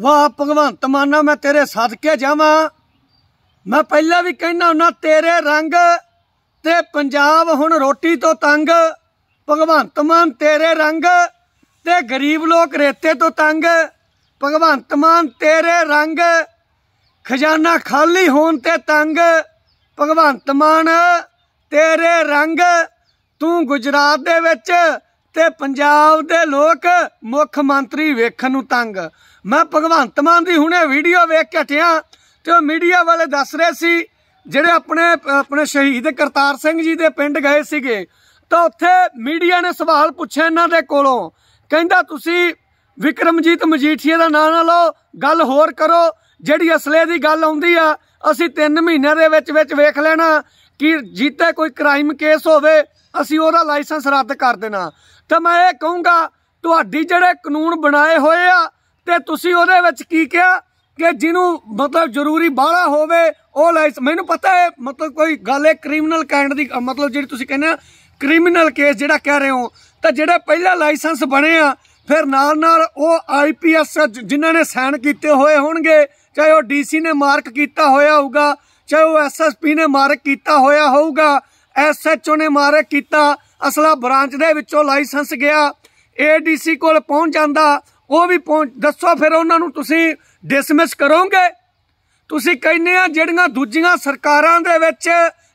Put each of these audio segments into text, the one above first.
ਵਾਹ ਭਗਵੰਤ ਮਾਨਾ ਮੈਂ ਤੇਰੇ ਸਦਕੇ ਜਾਵਾਂ ਮੈਂ ਪਹਿਲਾਂ ਵੀ ਕਹਿਣਾ ਹੁੰਦਾ ਤੇਰੇ ਰੰਗ ਤੇ ਪੰਜਾਬ ਹੁਣ ਰੋਟੀ ਤੋਂ ਤੰਗ ਭਗਵੰਤ ਮਾਨ ਤੇਰੇ ਰੰਗ ਤੇ ਗਰੀਬ ਲੋਕ ਰੇਤੇ ਤੋਂ ਤੰਗ ਭਗਵੰਤ ਮਾਨ ਤੇਰੇ ਰੰਗ ਖਜ਼ਾਨਾ ਖਾਲੀ ਹੋਣ ਤੇ ਤੰਗ ਭਗਵੰਤ ਮਾਨ ਤੇਰੇ ਰੰਗ ਤੂੰ ਗੁਜਰਾਤ ਦੇ ਵਿੱਚ ਤੇ ਪੰਜਾਬ ਦੇ ਲੋਕ ਮੁੱਖ ਮੰਤਰੀ ਵੇਖਣ ਨੂੰ ਤੰਗ ਮੈਂ ਭਗਵੰਤ ਮਾਨ ਦੀ ਹੁਣੇ ਵੀਡੀਓ ਵੇਖ ਕੇ ਹਟਿਆ ਤੇ ਉਹ ਮੀਡੀਆ ਵਾਲੇ ਦੱਸ ਰਹੇ ਸੀ ਜਿਹੜੇ ਆਪਣੇ ਆਪਣੇ ਸ਼ਹੀਦ ਕਰਤਾਰ ਸਿੰਘ ਜੀ ਦੇ ਪਿੰਡ ਗਏ ਸੀਗੇ ਤਾਂ ਉੱਥੇ ਮੀਡੀਆ ਨੇ ਸਵਾਲ ਪੁੱਛਿਆ ਇਹਨਾਂ ਦੇ ਕੋਲੋਂ ਕਹਿੰਦਾ ਤੁਸੀਂ ਵਿਕਰਮਜੀਤ ਮਜੀਠੀਆ ਦਾ ਨਾਂ ਨਾ ਲਓ ਗੱਲ ਹੋਰ ਕਰੋ ਜਿਹੜੀ ਅਸਲੇ ਦੀ ਗੱਲ ਆਉਂਦੀ ਆ ਅਸੀਂ 3 ਮਹੀਨਿਆਂ ਦੇ ਵਿੱਚ ਵਿੱਚ ਵੇਖ ਲੈਣਾ ਕਿ ਜੀਤੇ ਕੋਈ ਕ੍ਰਾਈਮ ਕੇਸ ਹੋਵੇ ਅਸੀਂ ਉਹਦਾ ਲਾਇਸੈਂਸ ਰੱਦ ਕਰ ਦੇਣਾ ਤਾਂ ਮੈਂ ਇਹ ਕਹੂੰਗਾ ਤੁਹਾਡੀ ਜਿਹੜੇ ਕਾਨੂੰਨ ਬਣਾਏ ਹੋਏ ਆ ਤੇ ਤੁਸੀਂ ਉਹਦੇ ਵਿੱਚ ਕੀ ਕਿਹਾ ਕਿ ਜਿਹਨੂੰ ਮਤਲਬ ਜ਼ਰੂਰੀ ਬਾਹਲਾ ਹੋਵੇ ਉਹ ਲਾਇਸ ਮੈਨੂੰ ਪਤਾ ਹੈ ਮਤਲਬ ਕੋਈ ਗੱਲ ਹੈ ਕ੍ਰਿਮੀਨਲ ਕਾਇੰਡ ਦੀ ਮਤਲਬ ਜਿਹੜੀ ਤੁਸੀਂ ਕਹਿੰਦੇ ਕ੍ਰਿਮੀਨਲ ਕੇਸ ਜਿਹੜਾ ਕਹਿ ਰਹੇ ਹੋ ਤਾਂ ਜਿਹੜੇ ਪਹਿਲਾ ਲਾਇਸੈਂਸ ਬਣੇ ਆ ਫਿਰ ਨਾਲ ਨਾਲ ਉਹ ਆਈਪੀਐਸ ਜਿਨ੍ਹਾਂ ਨੇ ਸਾਈਨ ਕੀਤੇ ਹੋਏ ਹੋਣਗੇ ਚਾਹੇ ਉਹ ਡੀਸੀ ਨੇ ਮਾਰਕ ਕੀਤਾ ਹੋਇਆ ਹੋਊਗਾ ਚਾਹੇ ਉਹ ਐਸਐਸਪੀ ਨੇ ਮਾਰਕ ਕੀਤਾ ਹੋਇਆ ਹੋਊਗਾ ਐਸਐਚਓ ਨੇ ਮਾਰਕ ਕੀਤਾ ਅਸਲਾ ਬ੍ਰਾਂਚ ਦੇ ਵਿੱਚੋਂ ਲਾਇਸੈਂਸ ਗਿਆ ਏਡੀਸੀ ਕੋਲ ਪਹੁੰਚ ਜਾਂਦਾ ਉਹ ਵੀ ਪਹੁੰਚ ਦੱਸੋ ਫਿਰ ਉਹਨਾਂ ਨੂੰ ਤੁਸੀਂ ਡਿਸਮਿਸ ਕਰੋਗੇ ਤੁਸੀਂ ਕਹਿੰਦੇ ਆ ਜਿਹੜੀਆਂ ਦੂਜੀਆਂ ਸਰਕਾਰਾਂ ਦੇ ਵਿੱਚ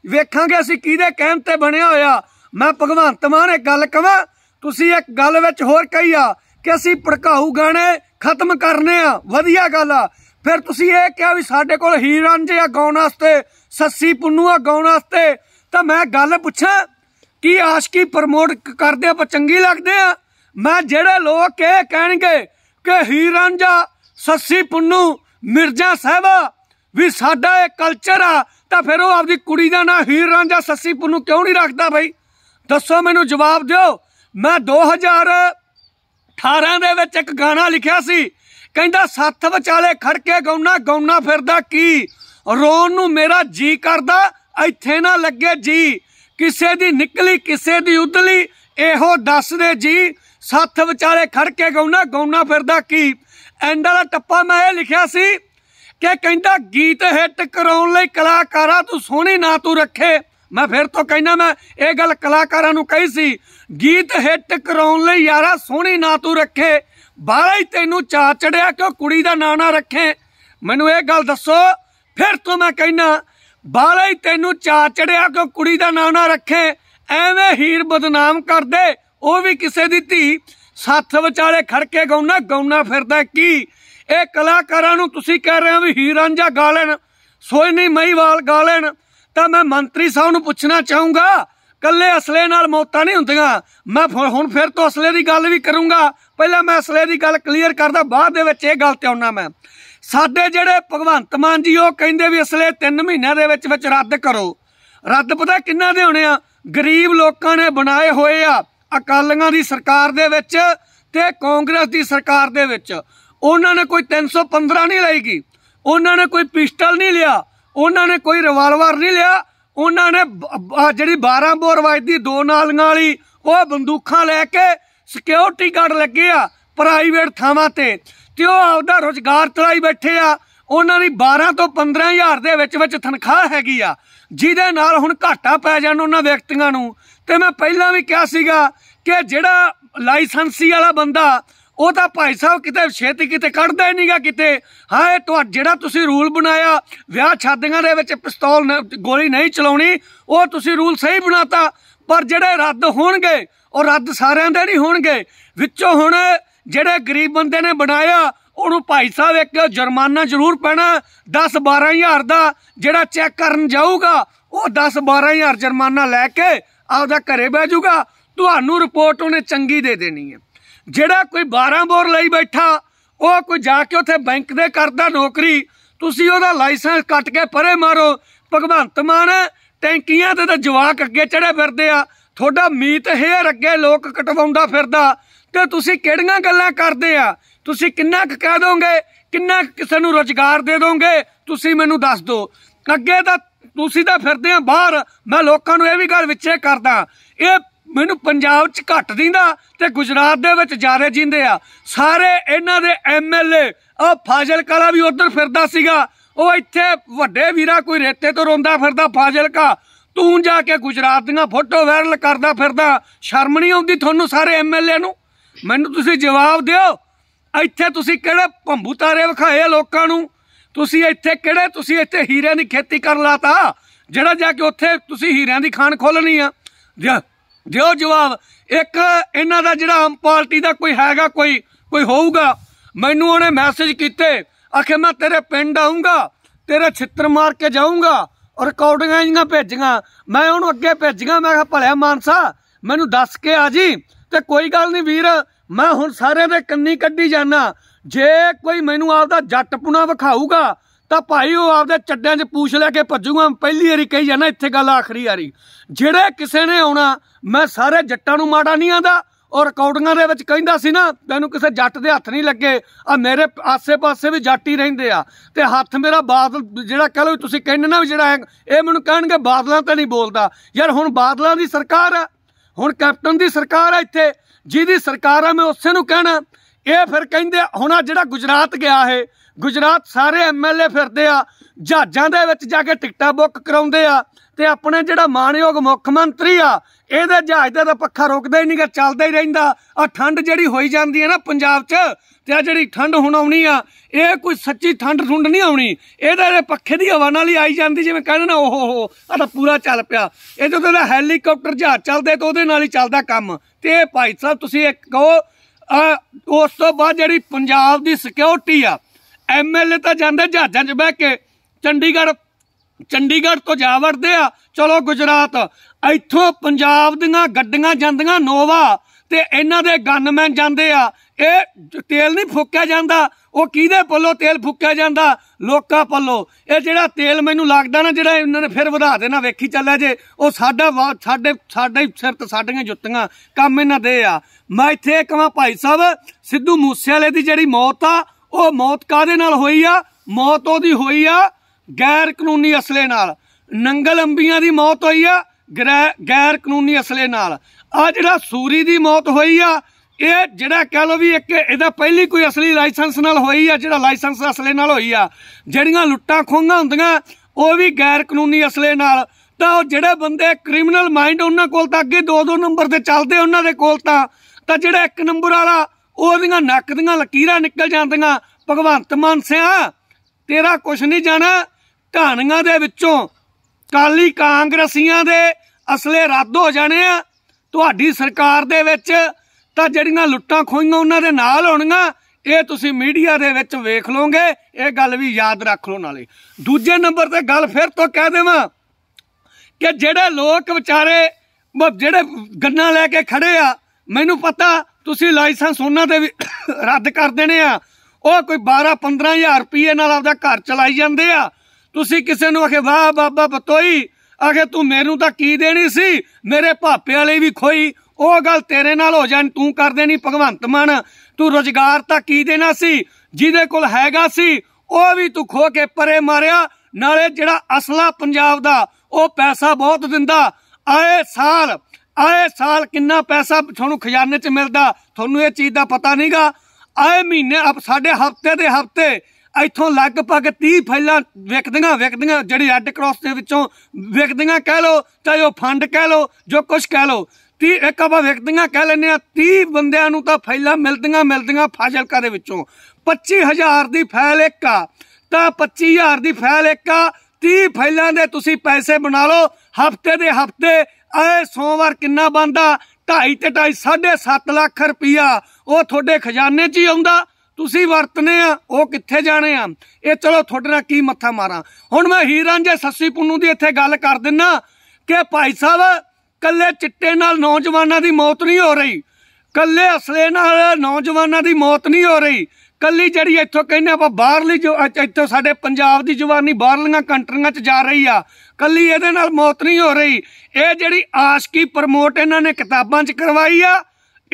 ਵੇਖਾਂਗੇ ਅਸੀਂ ਕਿਹਦੇ ਕਹਿਣ ਤੇ ਬਣਿਆ ਹੋਇਆ ਮੈਂ ਭਗਵੰਤ ਮਾਨ ਇਹ ਗੱਲ ਕਹਾਂ ਤੁਸੀਂ ਇੱਕ ਗੱਲ ਵਿੱਚ ਹੋਰ ਕਹੀ ਆ ਕਿ ਅਸੀਂ ਭੜਕਾਊ ਗਾਣੇ ਖਤਮ ਕਰਨੇ ਆ ਵਧੀਆ ਗੱਲ ਆ ਫਿਰ ਤੁਸੀਂ ਇਹ ਕਿਹਾ ਵੀ ਸਾਡੇ ਕੋਲ ਹੀਰਾਂ ਜਿਹਾ ਗਾਉਣ ਵਾਸਤੇ ਸੱਸੀ ਪੁੰਨੂ ਆ ਗਾਉਣ ਵਾਸਤੇ ਤਾਂ ਮੈਂ ਗੱਲ ਪੁੱਛਾਂ ਕੀ ਆਸ਼ਕੀ ਪ੍ਰਮੋਟ ਕਰਦੇ ਆਪਾਂ ਚੰਗੀ ਲੱਗਦੇ ਆ ਮੈਂ ਜਿਹੜੇ ਲੋਕ ਇਹ ਕਹਿਣਗੇ ਕਿ ਹੀਰਾਂਜਾ ਸੱਸੀ ਪੁੰਨੂ ਮਿਰਜ਼ਾ ਸਾਹਿਬਾ ਵੀ ਸਾਡਾ ਇਹ ਕਲਚਰ ਆ ਤਾਂ ਫਿਰ ਉਹ ਆਪਦੀ ਕੁੜੀ ਦਾ ਨਾਂ ਹੀਰ ਰਾਂਝਾ ਸੱਸੀ ਪੁੰਨੂ ਕਿਉਂ ਨਹੀਂ ਰੱਖਦਾ ਭਾਈ ਦੱਸੋ ਮੈਨੂੰ ਜਵਾਬ ਦਿਓ ਮੈਂ 2018 ਦੇ ਵਿੱਚ ਇੱਕ ਗਾਣਾ ਲਿਖਿਆ ਸੀ ਕਹਿੰਦਾ ਸੱਥ ਵਿਚਾਲੇ ਖੜ ਕੇ ਗਾਉਣਾ ਗਾਉਣਾ ਫਿਰਦਾ ਕੀ ਰੋਣ ਨੂੰ ਮੇਰਾ ਜੀ ਕਰਦਾ ਇੱਥੇ ਨਾ ਲੱਗੇ ਜੀ ਕਿਸੇ ਦੀ ਨਿਕਲੀ ਕਿਸੇ ਦੀ ਉਦਲੀ ਇਹੋ ਦੱਸਦੇ ਜੀ ਸੱਥ ਵਿਚਾਰੇ ਖੜ ਕੇ ਗਉਣਾ ਗਉਣਾ ਫਿਰਦਾ ਕੀ ਐਂਡ ਵਾਲਾ ਟੱਪਾ ਮੈਂ ਇਹ ਲਿਖਿਆ ਸੀ ਕਿ ਕਹਿੰਦਾ ਗੀਤ ਹਿੱਟ ਕਰਾਉਣ ਲਈ ਕਲਾਕਾਰਾ ਤੂੰ ਸੋਹਣੀ ਨਾ ਤੂੰ ਰੱਖੇ ਮੈਂ ਫਿਰ ਤੋਂ ਕਹਿੰਦਾ ਮੈਂ ਇਹ ਗੱਲ ਕਲਾਕਾਰਾਂ ਨੂੰ ਕਹੀ ਸੀ ਗੀਤ ਹਿੱਟ ਕਰਾਉਣ ਲਈ ਯਾਰਾ ਸੋਹਣੀ ਨਾ ਤੂੰ ਰੱਖੇ ਬਾਹਲਾ ਹੀ ਤੈਨੂੰ ਚਾ ਚੜਿਆ ਕਿ ਕੁੜੀ ਦਾ ਨਾਂ ਨਾ ਰੱਖੇ ਮੈਨੂੰ ਇਹ ਗੱਲ ਦੱਸੋ ਫਿਰ ਤੋਂ ਮੈਂ ਕਹਿੰਦਾ ਬਾਹਲਾ ਹੀ ਤੈਨੂੰ ਚਾ ਚੜਿਆ ਕਿ ਕੁੜੀ ਦਾ ਨਾਮ ਨਾ ਰੱਖੇ ਐਵੇਂ ਹੀਰ ਬਦਨਾਮ ਕਰਦੇ ਉਹ ਵੀ ਕਿਸੇ ਦੀ ਧੀ ਸੱਥ ਵਿਚਾਲੇ ਖੜ ਕੇ ਗਾਉਣਾ ਗਾਉਣਾ ਫਿਰਦਾ ਕੀ ਇਹ ਕਲਾਕਾਰਾਂ ਨੂੰ ਤੁਸੀਂ ਕਹਿ ਰਹੇ ਹੋ ਵੀ ਹੀਰਾਂ ਜਾਂ ਗਾਲਣ ਸੋਇਨੀ ਮਹੀਵਾਲ ਗਾਲਣ ਤਾਂ ਮੈਂ ਮੰਤਰੀ ਸਾਹਿਬ ਨੂੰ ਪੁੱਛਣਾ ਚਾਹੂੰਗਾ ਕੱਲੇ ਅਸਲੇ ਨਾਲ ਮੌਤਾਂ ਨਹੀਂ ਹੁੰਦੀਆਂ ਮੈਂ ਹੁਣ ਫਿਰ ਤੋਂ ਅਸਲੇ ਦੀ ਗੱਲ ਵੀ ਕਰੂੰਗਾ ਪਹਿਲਾਂ ਮੈਂ ਅਸਲੇ ਦੀ ਗੱਲ ਕਲੀਅਰ ਕਰਦਾ ਬਾਅਦ ਦੇ ਵਿੱਚ ਇਹ ਗੱਲ ਤੇ ਆਉਣਾ ਮੈਂ ਸਾਡੇ ਜਿਹੜੇ ਭਗਵੰਤ ਮਾਨ ਜੀ ਉਹ ਕਹਿੰਦੇ ਵੀ ਅਸਲੇ 3 ਮਹੀਨਿਆਂ ਦੇ ਵਿੱਚ ਵਿੱਚ ਰੱਦ ਕਰੋ ਰੱਦ ਪਤਾ ਕਿੰਨਾ ਦੇ ਹੋਣੇ ਆ ਗਰੀਬ ਲੋਕਾਂ ਨੇ ਬਣਾਏ ਹੋਏ ਆ ਅਕਾਲੀਆਂ ਦੀ ਸਰਕਾਰ ਦੇ ਵਿੱਚ ਤੇ ਕਾਂਗਰਸ ਦੀ ਸਰਕਾਰ ਦੇ ਵਿੱਚ ਉਹਨਾਂ ਨੇ ਕੋਈ 315 ਨਹੀਂ ਲਈਗੀ ਉਹਨਾਂ ਨੇ ਕੋਈ ਪਿਸਟਲ ਨਹੀਂ ਲਿਆ ਉਹਨਾਂ ਨੇ ਕੋਈ ਰਿਵਾਲਵਰ ਨਹੀਂ ਲਿਆ ਉਹਨਾਂ ਨੇ ਜਿਹੜੀ 12 ਬੋਰ ਵਜਦੀ ਦੋ ਨਾਲੀਆਂ ਵਾਲੀ ਉਹ ਬੰਦੂਕਾਂ ਲੈ ਕੇ ਸਿਕਿਉਰਿਟੀ ਗਾਰਡ ਲੱਗੇ ਆ ਪ੍ਰਾਈਵੇਟ ਥਾਵਾਂ ਤੇ ਤੇ ਉਹ ਆਪਦਾ ਰੋਜ਼ਗਾਰ ਚਲਾਈ ਬੈਠੇ ਆ ਉਹਨਾਂ ਦੀ 12 ਤੋਂ 15000 ਦੇ ਵਿੱਚ ਵਿੱਚ ਤਨਖਾਹ ਹੈਗੀ ਆ ਜਿਹਦੇ ਨਾਲ ਹੁਣ ਘਾਟਾ ਪੈ ਜਾਣ ਉਹਨਾਂ ਵਿਅਕਤੀਆਂ ਨੂੰ ਤੇ ਮੈਂ ਪਹਿਲਾਂ ਵੀ ਕਿਹਾ ਸੀਗਾ ਕਿ ਜਿਹੜਾ ਲਾਇਸੈਂਸੀ ਵਾਲਾ ਬੰਦਾ ਉਹ ਤਾਂ ਭਾਈ ਸਾਹਿਬ ਕਿਤੇ ਛੇਤੀ ਕਿਤੇ ਕੱਢਦਾ ਹੀ ਨਹੀਂਗਾ ਕਿਤੇ ਹਾਏ ਤੁਹਾ ਜਿਹੜਾ ਤੁਸੀਂ ਰੂਲ ਬਣਾਇਆ ਵਿਆਹ ਛਾਦੀਆਂ ਦੇ ਵਿੱਚ ਪਿਸਤੌਲ ਗੋਲੀ ਨਹੀਂ ਚਲਾਉਣੀ ਉਹ ਤੁਸੀਂ ਰੂਲ ਸਹੀ ਬਣਾਤਾ ਪਰ ਜਿਹੜੇ ਰੱਦ ਹੋਣਗੇ ਉਹ ਰੱਦ ਸਾਰਿਆਂ ਦੇ ਨਹੀਂ ਹੋਣਗੇ ਵਿੱਚੋਂ ਹੁਣ ਜਿਹੜੇ ਗਰੀਬ ਬੰਦੇ ਨੇ ਬਣਾਇਆ ਉਹਨੂੰ ਭਾਈ ਸਾਹਿਬ ਇੱਕ ਜੁਰਮਾਨਾ ਜ਼ਰੂਰ ਪੈਣਾ 10 12000 ਦਾ ਜਿਹੜਾ ਚੈੱਕ ਕਰਨ ਜਾਊਗਾ ਉਹ 10 12000 ਜੁਰਮਾਨਾ ਲੈ ਕੇ ਆਪਦਾ ਘਰੇ ਬਹਿ ਜਾਊਗਾ ਤੁਹਾਨੂੰ ਰਿਪੋਰਟ ਉਹਨੇ ਚੰਗੀ ਦੇ ਦੇਣੀ ਹੈ ਜਿਹੜਾ ਕੋਈ 12 ਬੋਰ ਲਈ ਬੈਠਾ ਉਹ ਕੋਈ ਜਾ ਕੇ ਉੱਥੇ ਬੈਂਕ ਦੇ ਕਰਦਾ ਨੌਕਰੀ ਤੁਸੀਂ ਉਹਦਾ ਲਾਇਸੈਂਸ ਕੱਟ ਕੇ ਪਰੇ ਮਾਰੋ ਭਗਵੰਤ ਮਾਨ ਟੈਂਕੀਆਂ ਤੇ ਤਾਂ ਜਵਾਕ ਅੱਗੇ ਚੜੇ ਫਿਰਦੇ ਆ ਤੁਹਾਡਾ ਮੀਤ ਹੈ ਅੱਗੇ ਲੋਕ ਕਟਵਾਉਂਦਾ ਫਿਰਦਾ ਤੇ ਤੁਸੀਂ ਕਿਹੜੀਆਂ ਗੱਲਾਂ ਕਰਦੇ ਆ ਤੁਸੀਂ ਕਿੰਨਾ ਕੁ ਕਹਿ ਦੋਗੇ ਕਿੰਨਾ ਕਿਸੇ ਨੂੰ ਰੋਜ਼ਗਾਰ ਦੇ ਦੋਗੇ ਤੁਸੀਂ ਮੈਨੂੰ ਦੱਸ ਦਿਓ ਅੱਗੇ ਤਾਂ ਤੁਸੀਂ ਤਾਂ ਫਿਰਦੇ ਆ ਬਾਹਰ ਮੈਂ ਲੋਕਾਂ ਨੂੰ ਇਹ ਵੀ ਗੱਲ ਵਿੱਚੇ ਕਰਦਾ ਇਹ ਮੈਨੂੰ ਪੰਜਾਬ 'ਚ ਘੱਟ ਦਿੰਦਾ ਤੇ ਗੁਜਰਾਤ ਦੇ ਵਿੱਚ ਜਾਰੇ ਜਿੰਦੇ ਆ ਸਾਰੇ ਇਹਨਾਂ ਦੇ ਐਮਐਲਏ ਆ ਫਾਜ਼ਲ ਕਾਲਾ ਵੀ ਉਧਰ ਫਿਰਦਾ ਸੀਗਾ ਉਹ ਇੱਥੇ ਵੱਡੇ ਵੀਰਾ ਕੋਈ ਰੇਤੇ ਤੋਂ ਰੋਂਦਾ ਫਿਰਦਾ ਫਾਜ਼ਲ ਕਾ ਤੂੰ ਜਾ ਕੇ ਗੁਜਰਾਤ ਦੀਆਂ ਫੋਟੋ ਵਾਇਰਲ ਕਰਦਾ ਫਿਰਦਾ ਸ਼ਰਮ ਨਹੀਂ ਆਉਂਦੀ ਤੁਹਾਨੂੰ ਸਾਰੇ ਐਮਐਲਏ ਨੂੰ ਮੈਨੂੰ ਤੁਸੀਂ ਜਵਾਬ ਦਿਓ ਇੱਥੇ ਤੁਸੀਂ ਕਿਹੜੇ ਭੰਬੂ ਤਾਰੇ ਵਿਖਾਏ ਲੋਕਾਂ ਨੂੰ ਤੁਸੀਂ ਇੱਥੇ ਕਿਹੜੇ ਤੁਸੀਂ ਇੱਥੇ ਹੀਰਿਆਂ ਦੀ ਖੇਤੀ ਕਰ ਲਾਤਾ ਜਿਹੜਾ ਜਾ ਕੇ ਉੱਥੇ ਤੁਸੀਂ ਹੀਰਿਆਂ ਦੀ ਖਾਨ ਖੋਲਣੀ ਆ ਦਿਓ ਜਵਾਬ ਇੱਕ ਇਹਨਾਂ ਦਾ ਜਿਹੜਾ ਆਮ ਪਾਰਟੀ ਦਾ ਕੋਈ ਹੈਗਾ ਕੋਈ ਕੋਈ ਹੋਊਗਾ ਮੈਨੂੰ ਉਹਨੇ ਮੈਸੇਜ ਕੀਤੇ ਆਖੇ ਮੈਂ ਤੇਰੇ ਪਿੰਡ ਆਉਂਗਾ ਤੇਰੇ ਛਿੱਤਰ ਮਾਰ ਕੇ ਜਾਊਂਗਾ ਰਿਕਾਰਡਿੰਗਾਂ ਜੀਆਂ ਭੇਜੀਆਂ ਮੈਂ ਉਹਨੂੰ ਅੱਗੇ ਭੇਜੀਆਂ ਮੈਂ ਕਿਹਾ ਭਲਿਆ ਮਾਨਸਾ ਮੈਨੂੰ ਦੱਸ ਕੇ ਆ ਜੀ ਤੇ ਕੋਈ ਗੱਲ ਨਹੀਂ ਵੀਰ ਮੈਂ ਹੁਣ ਸਾਰਿਆਂ ਦੇ ਕੰਨੀ ਕੱਢੀ ਜਾਣਾ ਜੇ ਕੋਈ ਮੈਨੂੰ ਆਪਦਾ ਜੱਟਪੁਣਾ ਵਿਖਾਊਗਾ ਤਾਂ ਭਾਈ ਉਹ ਆਪਦੇ ਚੱਡਿਆਂ 'ਚ ਪੂਛ ਲੈ ਕੇ ਭੱਜੂਗਾ ਪਹਿਲੀ ਵਾਰੀ ਕਹੀ ਜਾਣਾ ਇੱਥੇ ਗੱਲ ਆਖਰੀ ਵਾਰੀ ਜਿਹੜੇ ਕਿਸੇ ਨੇ ਆਉਣਾ ਮੈਂ ਸਾਰੇ ਜੱਟਾਂ ਨੂੰ ਮਾੜਾ ਨਹੀਂ ਆਂਦਾ ਔਰ ਰਿਕਾਰਡਿੰਗਾਂ ਦੇ ਵਿੱਚ ਕਹਿੰਦਾ ਸੀ ਨਾ ਤੈਨੂੰ ਕਿਸੇ ਜੱਟ ਦੇ ਹੱਥ ਨਹੀਂ ਲੱਗੇ ਆ ਮੇਰੇ ਆਸੇ-ਪਾਸੇ ਵੀ ਜੱਟ ਹੀ ਰਹਿੰਦੇ ਆ ਤੇ ਹੱਥ ਮੇਰਾ ਬਾਦਲ ਜਿਹੜਾ ਕਹ ਲਓ ਤੁਸੀਂ ਕਹਿੰਦੇ ਨਾ ਵੀ ਜਿਹੜਾ ਇਹ ਮੈਨੂੰ ਕਹਿਣਗੇ ਬਾਦਲਾਂ ਤਾਂ ਨਹੀਂ ਬੋਲਦਾ ਯਾਰ ਹੁਣ ਬਾਦਲਾਂ ਦੀ ਸਰਕਾਰ ਆ ਹੁਣ ਕੈਪਟਨ ਦੀ ਸਰਕਾਰ ਹੈ ਇੱਥੇ ਜਿਹਦੀ ਸਰਕਾਰ ਹੈ ਮੈਂ ਉਸੇ ਨੂੰ ਕਹਿਣਾ ਇਹ ਫਿਰ ਕਹਿੰਦੇ ਹੁਣ ਆ ਜਿਹੜਾ ਗੁਜਰਾਤ ਗਿਆ ਹੈ ਗੁਜਰਾਤ ਸਾਰੇ ਐਮਐਲਏ ਫਿਰਦੇ ਆ ਜਹਾਜ਼ਾਂ ਦੇ ਵਿੱਚ ਜਾ ਕੇ ਟਿਕਟਾਂ ਬੁੱਕ ਕਰਾਉਂਦੇ ਆ ਤੇ ਆਪਣੇ ਜਿਹੜਾ ਮਾਨਯੋਗ ਮੁੱਖ ਮੰਤਰੀ ਆ ਇਹਦੇ ਜਹਾਜ਼ ਦਾ ਤਾਂ ਪੱਖਾ ਰੁਕਦਾ ਹੀ ਨਹੀਂਗਾ ਚੱਲਦਾ ਹੀ ਰਹਿੰਦਾ ਆ ਠੰਡ ਜਿਹੜੀ ਹੋਈ ਜਾਂਦੀ ਹੈ ਨਾ ਪੰਜਾਬ 'ਚ ਤੇ ਆ ਜਿਹੜੀ ਠੰਡ ਹੁਣ ਆਉਣੀ ਆ ਇਹ ਕੋਈ ਸੱਚੀ ਠੰਡ ਠੁੰਡ ਨਹੀਂ ਆਉਣੀ ਇਹਦਾ ਇਹ ਪੱਖੇ ਦੀ ਹਵਾ ਨਾਲ ਹੀ ਆਈ ਜਾਂਦੀ ਜਿਵੇਂ ਕਹਿੰਦੇ ਨਾ ਓਹੋ ਹੋ ਆ ਤਾਂ ਪੂਰਾ ਚੱਲ ਪਿਆ ਇਹ ਜਦੋਂ ਦਾ ਹੈਲੀਕਾਪਟਰ ਜਹਾਜ਼ ਚੱਲਦੇ ਤਾਂ ਉਹਦੇ ਨਾਲ ਹੀ ਚੱਲਦਾ ਕੰਮ ਤੇ ਭਾਈ ਸਾਹਿਬ ਤੁਸੀਂ ਇੱਕ ਕਹੋ ਉਸ ਤੋਂ ਬਾਅਦ ਜਿਹੜੀ ਪੰਜਾਬ ਦੀ ਸਿਕਿਉਰਿਟੀ ਆ ਐਮਐਲਏ ਤਾਂ ਜਾਂਦੇ ਜਹਾਜ਼ਾਂ 'ਚ ਬਹਿ ਕੇ ਚੰਡੀਗੜ੍ਹ ਚੰਡੀਗੜ੍ਹ ਤੋਂ ਜਾ ਵੜਦੇ ਆ ਚਲੋ ਗੁਜਰਾਤ ਇੱਥੋਂ ਪੰਜਾਬ ਦੀਆਂ ਗੱਡੀਆਂ ਜਾਂਦੀਆਂ ਨੋਵਾ ਤੇ ਇਹਨਾਂ ਦੇ ਗਨਮੈਨ ਜਾਂਦੇ ਆ ਇਹ ਤੇਲ ਨਹੀਂ ਫੁੱਕਿਆ ਜਾਂਦਾ ਉਹ ਕਿਹਦੇ ਪੱਲੋਂ ਤੇਲ ਫੁੱਕਿਆ ਜਾਂਦਾ ਲੋਕਾਂ ਪੱਲੋਂ ਇਹ ਜਿਹੜਾ ਤੇਲ ਮੈਨੂੰ ਲੱਗਦਾ ਨਾ ਜਿਹੜਾ ਇਹਨਾਂ ਨੇ ਫਿਰ ਵਧਾ ਦੇਣਾ ਵੇਖੀ ਚੱਲਿਆ ਜੇ ਉਹ ਸਾਡਾ ਸਾਡੇ ਸਾਡੇ ਸਿਰ ਤੇ ਸਾਡੀਆਂ ਜੁੱਤੀਆਂ ਕੰਮ ਇਹਨਾਂ ਦੇ ਆ ਮੈਂ ਇੱਥੇ ਕਹਾਂ ਭਾਈ ਸਾਹਿਬ ਸਿੱਧੂ ਮੂਸੇ ਵਾਲੇ ਦੀ ਜਿਹੜੀ ਮੌਤ ਆ ਉਹ ਮੌਤ ਕਾਦੇ ਨਾਲ ਹੋਈ ਆ ਮੌਤ ਉਹਦੀ ਹੋਈ ਆ ਗੈਰ ਕਾਨੂੰਨੀ ਅਸਲੇ ਨਾਲ ਨੰਗਲ ਅੰਬੀਆਂ ਦੀ ਮੌਤ ਹੋਈ ਆ ਗੈਰ ਕਾਨੂੰਨੀ ਅਸਲੇ ਨਾਲ ਆ ਜਿਹੜਾ ਸੂਰੀ ਦੀ ਮੌਤ ਹੋਈ ਆ ਇਹ ਜਿਹੜਾ ਕਹ ਲੋ ਵੀ ਇੱਕ ਇਹਦਾ ਪਹਿਲੀ ਕੋਈ ਅਸਲੀ ਲਾਇਸੈਂਸ ਨਾਲ ਹੋਈ ਆ ਜਿਹੜਾ ਲਾਇਸੈਂਸ ਅਸਲੇ ਨਾਲ ਹੋਈ ਆ ਜਿਹੜੀਆਂ ਲੁੱਟਾਂ ਖੋਹਾਂ ਹੁੰਦੀਆਂ ਉਹ ਵੀ ਗੈਰ ਕਾਨੂੰਨੀ ਅਸਲੇ ਨਾਲ ਤਾਂ ਉਹ ਜਿਹੜੇ ਬੰਦੇ ਕ੍ਰਿਮੀਨਲ ਮਾਈਂਡ ਉਹਨਾਂ ਕੋਲ ਤਾਂ ਅੱਗੇ ਦੋ ਦੋ ਨੰਬਰ ਤੇ ਚੱਲਦੇ ਉਹਨਾਂ ਦੇ ਕੋਲ ਤਾਂ ਤਾਂ ਜਿਹੜਾ ਇੱਕ ਨੰਬਰ ਵਾਲਾ ਉਹਦੀਆਂ ਨੱਕ ਦੀਆਂ ਲਕੀਰਾਂ ਨਿਕਲ ਜਾਂਦੀਆਂ ਭਗਵੰਤ ਮਾਨ ਸਿਆ ਤੇਰਾ ਕੁਛ ਨਹੀਂ ਜਾਣਾ ਕਹਾਣੀਆਂ ਦੇ ਵਿੱਚੋਂ ਕਾਲੀ ਕਾਂਗਰਸੀਆਂ ਦੇ ਅਸਲੇ ਰੱਦ ਹੋ ਜਾਣੇ ਆ ਤੁਹਾਡੀ ਸਰਕਾਰ ਦੇ ਵਿੱਚ ਤਾਂ ਜਿਹੜੀਆਂ ਲੁੱਟਾਂ ਖੋਈਆਂ ਉਹਨਾਂ ਦੇ ਨਾਲ ਹੋਣੀਆਂ ਇਹ ਤੁਸੀਂ ਮੀਡੀਆ ਦੇ ਵਿੱਚ ਵੇਖ ਲਓਗੇ ਇਹ ਗੱਲ ਵੀ ਯਾਦ ਰੱਖ ਲਓ ਨਾਲੇ ਦੂਜੇ ਨੰਬਰ ਤੇ ਗੱਲ ਫਿਰ ਤੋਂ ਕਹਿ ਦੇਵਾਂ ਕਿ ਜਿਹੜੇ ਲੋਕ ਵਿਚਾਰੇ ਜਿਹੜੇ ਗੰਨਾ ਲੈ ਕੇ ਖੜੇ ਆ ਮੈਨੂੰ ਪਤਾ ਤੁਸੀਂ ਲਾਇਸੈਂਸ ਉਹਨਾਂ ਦੇ ਵੀ ਰੱਦ ਕਰ ਦੇਣੇ ਆ ਉਹ ਕੋਈ 12 15000 ਰੁਪਏ ਨਾਲ ਆਪਦਾ ਘਰ ਚਲਾਈ ਜਾਂਦੇ ਆ ਤੁਸੀਂ ਕਿਸੇ ਨੂੰ ਆਖੇ ਵਾਹ ਬਾਬਾ ਬਤੋਈ ਆਖੇ ਤੂੰ ਮੈਨੂੰ ਤਾਂ ਕੀ ਦੇਣੀ ਸੀ ਮੇਰੇ ਭਾਪੇ ਵਾਲੇ ਵੀ ਖੋਈ ਉਹ ਗੱਲ ਤੇਰੇ ਨਾਲ ਹੋ ਜਾਣ ਤੂੰ ਕਰ ਦੇਣੀ ਭਗਵੰਤ ਮਾਨ ਤੂੰ ਰੋਜ਼ਗਾਰ ਤਾਂ ਕੀ ਦੇਣਾ ਸੀ ਜਿਹਦੇ ਕੋਲ ਹੈਗਾ ਸੀ ਉਹ ਵੀ ਤੂੰ ਖੋ ਕੇ ਪਰੇ ਮਾਰਿਆ ਨਾਲੇ ਜਿਹੜਾ ਅਸਲਾ ਪੰਜਾਬ ਦਾ ਉਹ ਪੈਸਾ ਬਹੁਤ ਦਿੰਦਾ ਆਏ ਸਾਲ ਆਏ ਸਾਲ ਕਿੰਨਾ ਪੈਸਾ ਤੁਹਾਨੂੰ ਖਜ਼ਾਨੇ 'ਚ ਮਿਲਦਾ ਤੁਹਾਨੂੰ ਇਹ ਚੀਜ਼ ਦਾ ਪਤਾ ਨਹੀਂਗਾ ਆਏ ਮਹੀਨੇ ਸਾਡੇ ਹਫਤੇ ਦੇ ਹਫਤੇ ਇੱਥੋਂ ਲਗਭਗ 30 ਫਾਈਲਾਂ ਵਿਕਦੀਆਂ ਵਿਕਦੀਆਂ ਜਿਹੜੀ ਰੈੱਡ ਕਰਾਸ ਦੇ ਵਿੱਚੋਂ ਵਿਕਦੀਆਂ ਕਹਿ ਲਓ ਚਾਹੇ ਉਹ ਫੰਡ ਕਹਿ ਲਓ ਜੋ ਕੁਝ ਕਹਿ ਲਓ 30 ਇੱਕ ਆਪਾਂ ਵਿਕਦੀਆਂ ਕਹਿ ਲੈਨੇ ਆ 30 ਬੰਦਿਆਂ ਨੂੰ ਤਾਂ ਫਾਈਲਾਂ ਮਿਲਦੀਆਂ ਮਿਲਦੀਆਂ ਫਾਜ਼ਿਲਕਾ ਦੇ ਵਿੱਚੋਂ 25000 ਦੀ ਫਾਈਲ ਇੱਕ ਆ ਤਾਂ 25000 ਦੀ ਫਾਈਲ ਇੱਕ ਆ 30 ਫਾਈਲਾਂ ਦੇ ਤੁਸੀਂ ਪੈਸੇ ਬਣਾ ਲਓ ਹਫਤੇ ਦੇ ਹਫਤੇ ਐ ਸੋਮਵਾਰ ਕਿੰਨਾ ਬੰਦਾ 2.5 ਤੇ 2.5 7.5 ਲੱਖ ਰੁਪਇਆ ਉਹ ਤੁਹਾਡੇ ਖਜ਼ਾਨੇ 'ਚ ਹੀ ਆਉਂਦਾ ਤੁਸੀਂ ਵਰਤਨੇ ਆ ਉਹ ਕਿੱਥੇ ਜਾਣੇ ਆ ਇਹ ਚਲੋ ਤੁਹਾਡੇ ਨਾਲ ਕੀ ਮੱਥਾ ਮਾਰਾਂ ਹੁਣ ਮੈਂ ਹੀਰਾਂਜੇ ਸੱਸੀ ਪੁੰਨੂ ਦੀ ਇੱਥੇ ਗੱਲ ਕਰ ਦਿੰਨਾ ਕਿ ਭਾਈ ਸਾਹਿਬ ਕੱਲੇ ਚਿੱਟੇ ਨਾਲ ਨੌਜਵਾਨਾਂ ਦੀ ਮੌਤ ਨਹੀਂ ਹੋ ਰਹੀ ਕੱਲੇ ਅਸਲੇ ਨਾਲ ਨੌਜਵਾਨਾਂ ਦੀ ਮੌਤ ਨਹੀਂ ਹੋ ਰਹੀ ਕੱਲੀ ਜਿਹੜੀ ਇੱਥੋਂ ਕਹਿੰਦੇ ਆਪਾਂ ਬਾਹਰਲੀ ਜੋ ਇੱਥੋਂ ਸਾਡੇ ਪੰਜਾਬ ਦੀ ਜਵਾਨੀ ਬਾਹਰਲੀਆਂ ਕੰਟਰੀਆਂ 'ਚ ਜਾ ਰਹੀ ਆ ਕੱਲੀ ਇਹਦੇ ਨਾਲ ਮੌਤ ਨਹੀਂ ਹੋ ਰਹੀ ਇਹ ਜਿਹੜੀ ਆਸ਼ਕੀ ਪ੍ਰਮੋਟ ਇਹਨਾਂ ਨੇ ਕਿਤਾਬਾਂ 'ਚ ਕਰਵਾਈ ਆ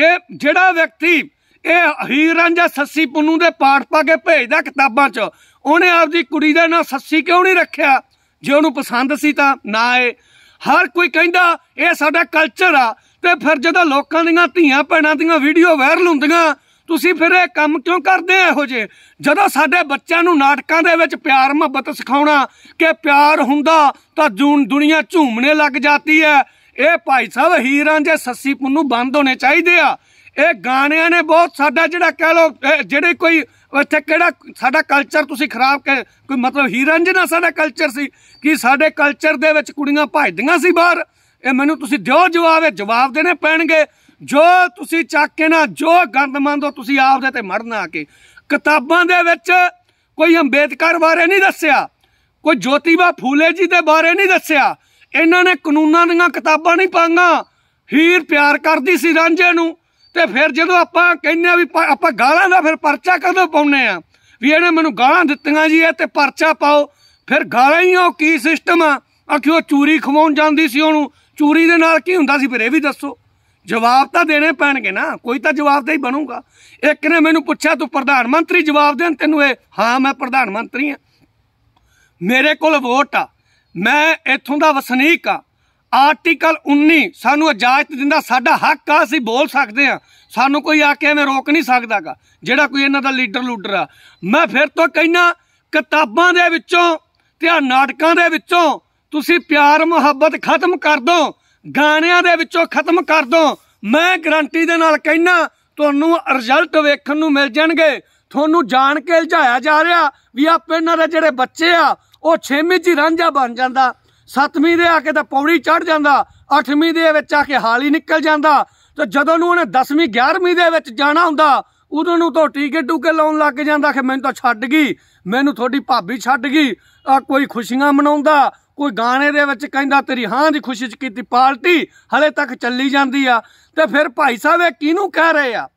ਇਹ ਜਿਹੜਾ ਵਿਅਕਤੀ ਇਹ ਹੀਰ ਰਾਂਝਾ ਸੱਸੀ ਪੁੰਨੂ ਦੇ ਪਾਠ ਪਾ ਕੇ ਭੇਜਦਾ ਕਿਤਾਬਾਂ 'ਚ ਉਹਨੇ ਆਪਦੀ ਕੁੜੀ ਦਾ ਨਾਂ ਸੱਸੀ ਕਿਉਂ ਨਹੀਂ ਰੱਖਿਆ ਜੇ ਉਹਨੂੰ ਪਸੰਦ ਸੀ ਤਾਂ ਨਾ ਏ ਹਰ ਕੋਈ ਕਹਿੰਦਾ ਇਹ ਸਾਡਾ ਕਲਚਰ ਆ ਤੇ ਫਿਰ ਜਦੋਂ ਲੋਕਾਂ ਦੀਆਂ ਧੀਆਂ ਭੈਣਾਂ ਦੀਆਂ ਵੀਡੀਓ ਵਾਇਰਲ ਹੁੰਦੀਆਂ ਤੁਸੀਂ ਫਿਰ ਇਹ ਕੰਮ ਕਿਉਂ ਕਰਦੇ ਆ ਇਹੋ ਜੇ ਜਦੋਂ ਸਾਡੇ ਬੱਚਿਆਂ ਨੂੰ ਨਾਟਕਾਂ ਦੇ ਵਿੱਚ ਪਿਆਰ ਮੁਹੱਬਤ ਸਿਖਾਉਣਾ ਕਿ ਪਿਆਰ ਹੁੰਦਾ ਤਾਂ ਜੂਨ ਦੁਨੀਆ ਝੂਮਣੇ ਲੱਗ ਜਾਂਦੀ ਹੈ ਇਹ ਭਾਈ ਸਾਹਿਬ ਹੀਰਾਂ ਦੇ ਸੱਸੀ ਪੁੰਨੂ ਬੰਦ ਹੋਣੇ ਚਾਹੀਦੇ ਆ ਇਹ ਗਾਣਿਆਂ ਨੇ ਬਹੁਤ ਸਾਡਾ ਜਿਹੜਾ ਕਹਿ ਲੋ ਜਿਹੜੇ ਕੋਈ ਇੱਥੇ ਕਿਹੜਾ ਸਾਡਾ ਕਲਚਰ ਤੁਸੀਂ ਖਰਾਬ ਕਰ ਕੋਈ ਮਤਲਬ ਹੀਰਨ ਜਿਹਨਾਂ ਸਾਡਾ ਕਲਚਰ ਸੀ ਕਿ ਸਾਡੇ ਕਲਚਰ ਦੇ ਵਿੱਚ ਕੁੜੀਆਂ ਭਜਦੀਆਂ ਸੀ ਬਾਹਰ ਇਹ ਮੈਨੂੰ ਤੁਸੀਂ ਦਿਓ ਜਵਾਬ ਇਹ ਜਵਾਬ ਦੇਣੇ ਪੈਣਗੇ ਜੋ ਤੁਸੀਂ ਚੱਕ ਕੇ ਨਾ ਜੋ ਗੰਦ ਮੰਦੋ ਤੁਸੀਂ ਆਪਦੇ ਤੇ ਮੜਨਾ ਆ ਕੇ ਕਿਤਾਬਾਂ ਦੇ ਵਿੱਚ ਕੋਈ ਅੰਬੇਦਕਰ ਬਾਰੇ ਨਹੀਂ ਦੱਸਿਆ ਕੋਈ ਜੋਤੀਬਾ ਫੂਲੇ ਜੀ ਦੇ ਬਾਰੇ ਨਹੀਂ ਦੱਸਿਆ ਇਹਨਾਂ ਨੇ ਕਾਨੂੰਨਾਂ ਦੀਆਂ ਕਿਤਾਬਾਂ ਨਹੀਂ ਪਾਂਗਾ ਹੀਰ ਪਿਆਰ ਕਰਦੀ ਸੀ ਰਾਂਝੇ ਨੂੰ ਤੇ ਫਿਰ ਜਦੋਂ ਆਪਾਂ ਕਹਿੰਨੇ ਆ ਵੀ ਆਪਾਂ ਗਾਲਾਂ ਦਾ ਫਿਰ ਪਰਚਾ ਕਦੋਂ ਪਾਉਨੇ ਆ ਵੀ ਇਹਨੇ ਮੈਨੂੰ ਗਾਲਾਂ ਦਿੱਤੀਆਂ ਜੀ ਇਹ ਤੇ ਪਰਚਾ ਪਾਓ ਫਿਰ ਗਾਲਾਂ ਹੀ ਉਹ ਕੀ ਸਿਸਟਮ ਆ ਆਖਿਓ ਚੂਰੀ ਖਵਾਉਣ ਜਾਂਦੀ ਸੀ ਉਹਨੂੰ ਚੂਰੀ ਦੇ ਨਾਲ ਕੀ ਹੁੰਦਾ ਸੀ ਫਿਰ ਇਹ ਵੀ ਦੱਸੋ ਜਵਾਬ ਤਾਂ ਦੇਣੇ ਪੈਣਗੇ ਨਾ ਕੋਈ ਤਾਂ ਜਵਾਬ ਤਾਂ ਹੀ ਬਣੂਗਾ ਇੱਕ ਨੇ ਮੈਨੂੰ ਪੁੱਛਿਆ ਤੂੰ ਪ੍ਰਧਾਨ ਮੰਤਰੀ ਜਵਾਬ ਦੇਣ ਤੈਨੂੰ ਇਹ ਹਾਂ ਮੈਂ ਪ੍ਰਧਾਨ ਮੰਤਰੀ ਆ ਮੇਰੇ ਕੋਲ ਵੋਟ ਆ ਮੈਂ ਇੱਥੋਂ ਦਾ ਵਸਨੀਕ ਆ ਆਰਟੀਕਲ 19 ਸਾਨੂੰ ਇਜਾਜ਼ਤ ਦਿੰਦਾ ਸਾਡਾ ਹੱਕ ਆ ਅਸੀਂ ਬੋਲ ਸਕਦੇ ਆ ਸਾਨੂੰ ਕੋਈ ਆ ਕੇ ਐਵੇਂ ਰੋਕ ਨਹੀਂ ਸਕਦਾਗਾ ਜਿਹੜਾ ਕੋਈ ਇਹਨਾਂ ਦਾ ਲੀਡਰ ਲੂਡਰ ਆ ਮੈਂ ਫਿਰ ਤੋਂ ਕਹਿਣਾ ਕਿਤਾਬਾਂ ਦੇ ਵਿੱਚੋਂ ਤੇ ਆ ਨਾਟਕਾਂ ਦੇ ਵਿੱਚੋਂ ਤੁਸੀਂ ਪਿਆਰ ਮੁਹੱਬਤ ਖਤਮ ਕਰ ਦੋ ਗਾਣਿਆਂ ਦੇ ਵਿੱਚੋਂ ਖਤਮ ਕਰ ਦੋ ਮੈਂ ਗਰੰਟੀ ਦੇ ਨਾਲ ਕਹਿਣਾ ਤੁਹਾਨੂੰ ਰਿਜ਼ਲਟ ਵੇਖਣ ਨੂੰ ਮਿਲ ਜਾਣਗੇ ਤੁਹਾਨੂੰ ਜਾਣ ਕੇ ਲਝਾਇਆ ਜਾ ਰਿਹਾ ਵੀ ਆਪੇ ਇਹਨਾਂ ਦੇ ਜਿਹੜੇ ਬੱਚੇ ਆ ਉਹ ਛੇਮੀ ਜੀ ਰਾਂਝਾ ਬਣ ਜਾਂਦਾ ਸੱਤਵੀਂ ਦੇ ਆ ਕੇ ਤਾਂ ਪੌੜੀ ਚੜ ਜਾਂਦਾ ਅੱਠਵੀਂ ਦੇ ਵਿੱਚ ਆ ਕੇ ਹਾਲੀ ਨਿਕਲ ਜਾਂਦਾ ਤੇ ਜਦੋਂ ਨੂੰ ਉਹਨੇ 10ਵੀਂ 11ਵੀਂ ਦੇ ਵਿੱਚ ਜਾਣਾ ਹੁੰਦਾ ਉਦੋਂ ਨੂੰ ਤਾਂ ਟੀਕੇ ਟੂਕੇ ਲਾਉਣ ਲੱਗ ਜਾਂਦਾ ਕਿ ਮੈਨੂੰ ਤਾਂ ਛੱਡ ਗਈ ਮੈਨੂੰ ਤੁਹਾਡੀ ਭਾਬੀ ਛੱਡ ਗਈ ਆ ਕੋਈ ਖੁਸ਼ੀਆਂ ਮਨਾਉਂਦਾ ਕੋਈ ਗਾਣੇ ਦੇ ਵਿੱਚ ਕਹਿੰਦਾ ਤੇਰੀ ਹਾਂ ਦੀ ਖੁਸ਼ੀ ਚ ਕੀਤੀ ਪਾਰਟੀ ਹਲੇ ਤੱਕ ਚੱਲੀ ਜਾਂਦੀ ਆ ਤੇ ਫਿਰ ਭਾਈ ਸਾਹਿਬ ਇਹ ਕਿਹਨੂੰ ਕਹਿ ਰਹੇ ਆ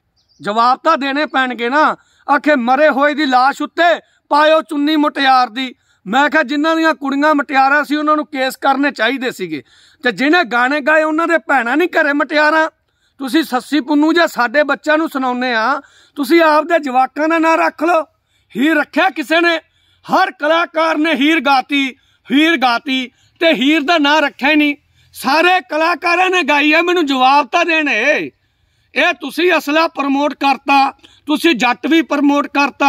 ਜਵਾਬ ਤਾਂ ਦੇਣੇ ਪੈਣਗੇ ਨਾ ਆਖੇ ਮਰੇ ਹੋਏ ਦੀ লাশ ਉੱਤੇ ਪਾਇਓ ਚੁੰਨੀ ਮੁਟਿਆਰ ਦੀ ਮੈਂ ਕਿਹਾ ਜਿਨ੍ਹਾਂ ਦੀਆਂ ਕੁੜੀਆਂ ਮਟਿਆਰਾ ਸੀ ਉਹਨਾਂ ਨੂੰ ਕੇਸ ਕਰਨੇ ਚਾਹੀਦੇ ਸੀਗੇ ਤੇ ਜਿਹਨੇ ਗਾਣੇ ਗਾਏ ਉਹਨਾਂ ਦੇ ਭੈਣਾ ਨਹੀਂ ਘਰੇ ਮਟਿਆਰਾ ਤੁਸੀਂ ਸੱਸੀ ਪੁੰਨੂ ਜਾਂ ਸਾਡੇ ਬੱਚਿਆਂ ਨੂੰ ਸੁਣਾਉਨੇ ਆ ਤੁਸੀਂ ਆਪਦੇ ਜਵਾਕਾਂ ਦਾ ਨਾਂ ਰੱਖ ਲਓ ਹੀਰ ਰੱਖਿਆ ਕਿਸੇ ਨੇ ਹਰ ਕਲਾਕਾਰ ਨੇ ਹੀਰ ਗਾਤੀ ਹੀਰ ਗਾਤੀ ਤੇ ਹੀਰ ਦਾ ਨਾਂ ਰੱਖਿਆ ਹੀ ਨਹੀਂ ਸਾਰੇ ਕਲਾਕਾਰਾਂ ਨੇ ਗਾਈ ਹੈ ਮੈਨੂੰ ਜਵਾਬ ਤਾਂ ਦੇਣੇ ਇਹ ਤੁਸੀਂ ਅਸਲਾ ਪ੍ਰਮੋਟ ਕਰਤਾ ਤੁਸੀਂ ਜੱਟ ਵੀ ਪ੍ਰਮੋਟ ਕਰਤਾ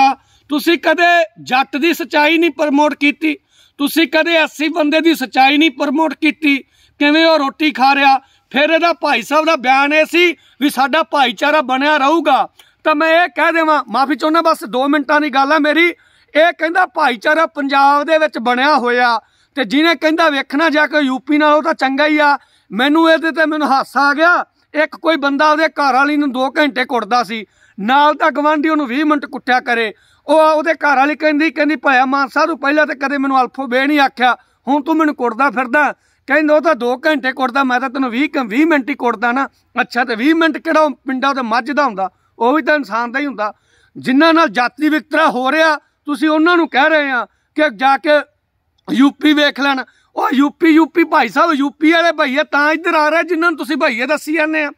ਤੁਸੀਂ ਕਦੇ ਜੱਟ ਦੀ ਸਚਾਈ ਨਹੀਂ ਪ੍ਰਮੋਟ ਕੀਤੀ ਤੁਸੀਂ ਕਦੇ ਐਸੀ ਬੰਦੇ ਦੀ ਸਚਾਈ ਨਹੀਂ ਪ੍ਰਮੋਟ ਕੀਤੀ ਕਿਵੇਂ ਉਹ ਰੋਟੀ ਖਾ ਰਿਹਾ ਫਿਰ ਇਹਦਾ ਭਾਈ ਸਾਹਿਬ ਦਾ ਬਿਆਨ ਇਹ ਸੀ ਵੀ ਸਾਡਾ ਭਾਈਚਾਰਾ ਬਣਿਆ ਰਹੂਗਾ ਤਾਂ ਮੈਂ ਇਹ ਕਹਿ ਦੇਵਾਂ ਮਾਫੀ ਚਾਹੁੰਦਾ ਬਸ 2 ਮਿੰਟਾਂ ਦੀ ਗੱਲ ਆ ਮੇਰੀ ਇਹ ਕਹਿੰਦਾ ਭਾਈਚਾਰਾ ਪੰਜਾਬ ਦੇ ਵਿੱਚ ਬਣਿਆ ਹੋਇਆ ਤੇ ਜਿਹਨੇ ਕਹਿੰਦਾ ਵੇਖਣਾ ਜਾ ਕੇ ਯੂਪੀ ਉਹ ਤਾਂ ਚੰਗਾ ਹੀ ਆ ਮੈਨੂੰ ਇਹਦੇ ਤੇ ਮੈਨੂੰ ਹਾਸਾ ਆ ਗਿਆ ਇੱਕ ਕੋਈ ਬੰਦਾ ਉਹਦੇ ਘਰ ਵਾਲੀ ਨੂੰ 2 ਘੰਟੇ ਕੁੱਟਦਾ ਸੀ ਨਾਲ ਤਾਂ ਗਵਾਂਢੀ ਉਹਨੂੰ 20 ਮਿੰਟ ਕੁੱਟਿਆ ਕਰੇ ਉਹ ਉਹਦੇ ਘਰ ਵਾਲੀ ਕਹਿੰਦੀ ਕਹਿੰਦੀ ਭਾਇਆ ਮਾਨਸਾ ਤੂੰ ਪਹਿਲਾਂ ਤੇ ਕਦੇ ਮੈਨੂੰ ਅਲਫੋ ਬੇ ਨਹੀਂ ਆਖਿਆ ਹੁਣ ਤੂੰ ਮੈਨੂੰ ਕੁੱਟਦਾ ਫਿਰਦਾ ਕਹਿੰਦਾ ਉਹ ਤਾਂ 2 ਘੰਟੇ ਕੁੱਟਦਾ ਮੈਂ ਤਾਂ ਤੈਨੂੰ 20 20 ਮਿੰਟ ਹੀ ਕੁੱਟਦਾ ਨਾ ਅੱਛਾ ਤੇ 20 ਮਿੰਟ ਕਿਹੜਾ ਪਿੰਡਾ ਦੇ ਮੱਝ ਦਾ ਹੁੰਦਾ ਉਹ ਵੀ ਤਾਂ ਇਨਸਾਨ ਦਾ ਹੀ ਹੁੰਦਾ ਜਿਨ੍ਹਾਂ ਨਾਲ ਜਾਤੀ ਵਿਤਰਾ ਹੋ ਰਿਹਾ ਤੁਸੀਂ ਉਹਨਾਂ ਨੂੰ ਕਹਿ ਰਹੇ ਆ ਕਿ ਜਾ ਕੇ ਯੂਪੀ ਵੇਖ ਲੈਣ ਉਹ ਯੂਪੀ ਯੂਪੀ ਭਾਈ ਸਾਹਿਬ ਯੂਪੀ ਵਾਲੇ ਭਈਏ ਤਾਂ ਇੱਧਰ ਆ ਰਹੇ ਜਿਨ੍ਹਾਂ ਨੂੰ ਤੁਸੀਂ ਭਈਏ ਦੱਸੀ ਜਾਂਦੇ ਆ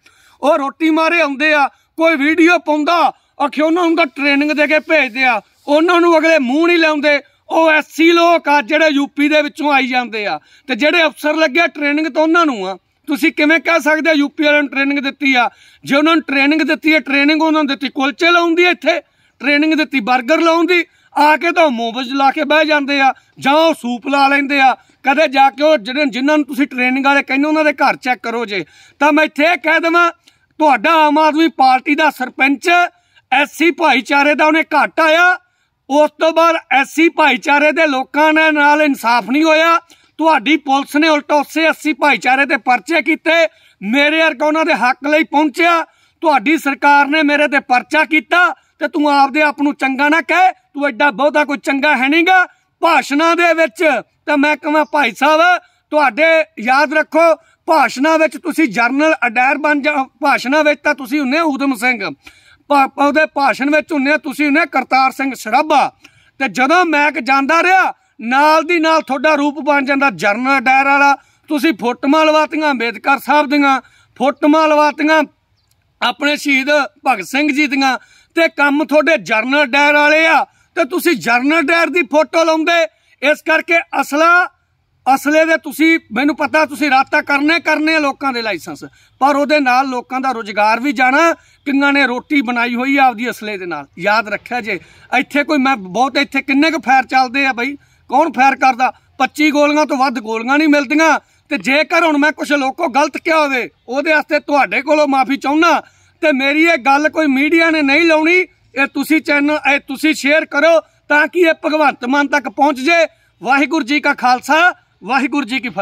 ਉਹ ਰੋਟੀ ਮਾਰੇ ਆਉਂਦੇ ਆ ਕੋਈ ਵੀਡੀਓ ਪਾਉਂਦਾ ਅਖੇ ਉਹਨਾਂ ਨੂੰ ਤਾਂ ਟ੍ਰੇਨਿੰਗ ਦੇ ਕੇ ਭੇਜਦੇ ਆ ਉਹਨਾਂ ਨੂੰ ਅਗਲੇ ਮੂੰਹ ਨਹੀਂ ਲਾਉਂਦੇ ਉਹ ਐਸੀ ਲੋਕ ਆ ਜਿਹੜੇ ਯੂਪੀ ਦੇ ਵਿੱਚੋਂ ਆਈ ਜਾਂਦੇ ਆ ਤੇ ਜਿਹੜੇ ਅਫਸਰ ਲੱਗੇ ਟ੍ਰੇਨਿੰਗ ਤਾਂ ਉਹਨਾਂ ਨੂੰ ਆ ਤੁਸੀਂ ਕਿਵੇਂ ਕਹਿ ਸਕਦੇ ਆ ਯੂਪੀ ਵਾਲਿਆਂ ਨੂੰ ਟ੍ਰੇਨਿੰਗ ਦਿੱਤੀ ਆ ਜੇ ਉਹਨਾਂ ਨੂੰ ਟ੍ਰੇਨਿੰਗ ਦਿੱਤੀ ਹੈ ਟ੍ਰੇਨਿੰਗ ਉਹਨਾਂ ਨੂੰ ਦਿੱਤੀ ਕੁਲਚੇ ਲਾਉਂਦੀ ਇੱਥੇ ਟ੍ਰੇਨਿੰਗ ਦਿੱਤੀ 버ਗਰ ਲਾਉਂਦੀ ਆ ਕੇ ਤਾਂ ਮੋਬਜ ਲਾ ਕੇ ਬਹਿ ਜਾਂਦੇ ਆ ਜਾਂ ਉਹ ਸੂਪ ਲਾ ਲੈਂਦੇ ਆ ਕਦੇ ਜਾ ਕੇ ਉਹ ਜਿਹਨਾਂ ਨੂੰ ਤੁਸੀਂ ਟ੍ਰੇਨਿੰਗ ਵਾਲੇ ਕਹਿੰਦੇ ਉਹਨਾਂ ਦੇ ਘਰ ਚੈੱਕ ਕਰੋ ਜੇ ਤਾਂ ਮੈਂ ਇੱਥੇ ਕਹਿ ਦਵਾਂ ਤੁਹਾਡਾ ਆਮ ਆਦਮੀ ਪਾਰਟੀ ਦਾ ਸਰਪੰਚ ਐਸਸੀ ਭਾਈਚਾਰੇ ਦਾ ਉਹਨੇ ਘਾਟ ਆਇਆ ਉਸ ਤੋਂ ਬਾਅਦ ਐਸਸੀ ਭਾਈਚਾਰੇ ਦੇ ਲੋਕਾਂ ਨੇ ਨਾਲ ਇਨਸਾਫ ਨਹੀਂ ਹੋਇਆ ਤੁਹਾਡੀ ਪੁਲਿਸ ਨੇ ਉਲਟਾ ਉਸੇ ਐਸਸੀ ਭਾਈਚਾਰੇ ਦੇ ਪਰਚੇ ਕੀਤੇ ਮੇਰੇ ਅਰਕ ਉਹਨਾਂ ਦੇ ਹੱਕ ਲਈ ਪਹੁੰਚਿਆ ਤੁਹਾਡੀ ਸਰਕਾਰ ਨੇ ਮੇਰੇ ਤੇ ਪਰਚਾ ਕੀਤਾ ਤੇ ਤੂੰ ਆਪਦੇ ਆਪ ਨੂੰ ਚੰਗਾ ਨਾ ਕਹਿ ਤੂੰ ਐਡਾ ਬਹੁਤਾ ਕੋਈ ਚੰਗਾ ਹੈ ਨਹੀਂਗਾ ਭਾਸ਼ਣਾਂ ਦੇ ਵਿੱਚ ਤਾਂ ਮੈਂ ਕਹਾਂ ਭਾਈ ਸਾਹਿਬ ਤੁਹਾਡੇ ਯਾਦ ਰੱਖੋ ਭਾਸ਼ਣਾਂ ਵਿੱਚ ਤੁਸੀਂ ਜਰਨਲ ਅਡੈਰ ਬਣ ਜਾ ਭਾਸ਼ਣਾਂ ਵਿੱਚ ਤਾਂ ਤੁਸੀਂ ਹੁੰਨੇ ਉਦਮ ਸਿੰਘ ਉਹਦੇ ਭਾਸ਼ਣ ਵਿੱਚ ਹੁੰਨੇ ਤੁਸੀਂ ਹੁੰਨੇ ਕਰਤਾਰ ਸਿੰਘ ਸ਼ਰਾਭਾ ਤੇ ਜਦੋਂ ਮੈਕ ਜਾਂਦਾ ਰਿਹਾ ਨਾਲ ਦੀ ਨਾਲ ਤੁਹਾਡਾ ਰੂਪ ਬਣ ਜਾਂਦਾ ਜਰਨਲ ਅਡੈਰ ਵਾਲਾ ਤੁਸੀਂ ਫੋਟਮਾ ਲਵਾਤੀਆਂ ਅੰਬੇਦਕਰ ਸਾਹਿਬ ਦੀਆਂ ਫੋਟਮਾ ਲਵਾਤੀਆਂ ਆਪਣੇ ਸ਼ਹੀਦ ਭਗਤ ਸਿੰਘ ਜੀ ਦੀਆਂ ਤੇ ਕੰਮ ਤੁਹਾਡੇ ਜਰਨਲ ਡੈਰ ਵਾਲੇ ਆ ਤੇ ਤੁਸੀਂ ਜਰਨਲ ਡਾਇਰ ਦੀ ਫੋਟੋ ਲਾਉਂਦੇ ਇਸ ਕਰਕੇ ਅਸਲਾ ਅਸਲੇ ਦੇ ਤੁਸੀਂ ਮੈਨੂੰ ਪਤਾ ਤੁਸੀਂ ਰਾਤਾ ਕਰਨੇ ਕਰਨੇ ਲੋਕਾਂ ਦੇ ਲਾਇਸੈਂਸ ਪਰ ਉਹਦੇ ਨਾਲ ਲੋਕਾਂ ਦਾ ਰੋਜ਼ਗਾਰ ਵੀ ਜਾਣਾ ਕਿੰਨਾਂ ਨੇ ਰੋਟੀ ਬਣਾਈ ਹੋਈ ਆ ਆਪਦੀ ਅਸਲੇ ਦੇ ਨਾਲ ਯਾਦ ਰੱਖਿਆ ਜੇ ਇੱਥੇ ਕੋਈ ਮੈਂ ਬਹੁਤ ਇੱਥੇ ਕਿੰਨੇ ਕੁ ਫਾਇਰ ਚੱਲਦੇ ਆ ਬਈ ਕੌਣ ਫਾਇਰ ਕਰਦਾ 25 ਗੋਲੀਆਂ ਤੋਂ ਵੱਧ ਗੋਲੀਆਂ ਨਹੀਂ ਮਿਲਦੀਆਂ ਤੇ ਜੇਕਰ ਹੁਣ ਮੈਂ ਕੁਝ ਲੋਕੋ ਗਲਤ ਕਿਹਾ ਹੋਵੇ ਉਹਦੇ ਵਾਸਤੇ ਤੁਹਾਡੇ ਕੋਲੋਂ ਮਾਫੀ ਚਾਹੁੰਨਾ ਤੇ ਮੇਰੀ ਇਹ ਗੱਲ ਕੋਈ ਮੀਡੀਆ ਨੇ ਨਹੀਂ ਲਾਉਣੀ ਇਹ ਤੁਸੀਂ ਚੈਨਲ ਇਹ ਤੁਸੀਂ ਸ਼ੇਅਰ ਕਰੋ ਤਾਂ ਕਿ ਇਹ ਭਗਵੰਤ ਮਾਨ ਤੱਕ ਪਹੁੰਚ ਜੇ ਵਾਹਿਗੁਰੂ ਜੀ ਕਾ ਖਾਲਸਾ ਵਾਹਿਗੁਰੂ ਜੀ ਕੀ ਫਤਿਹ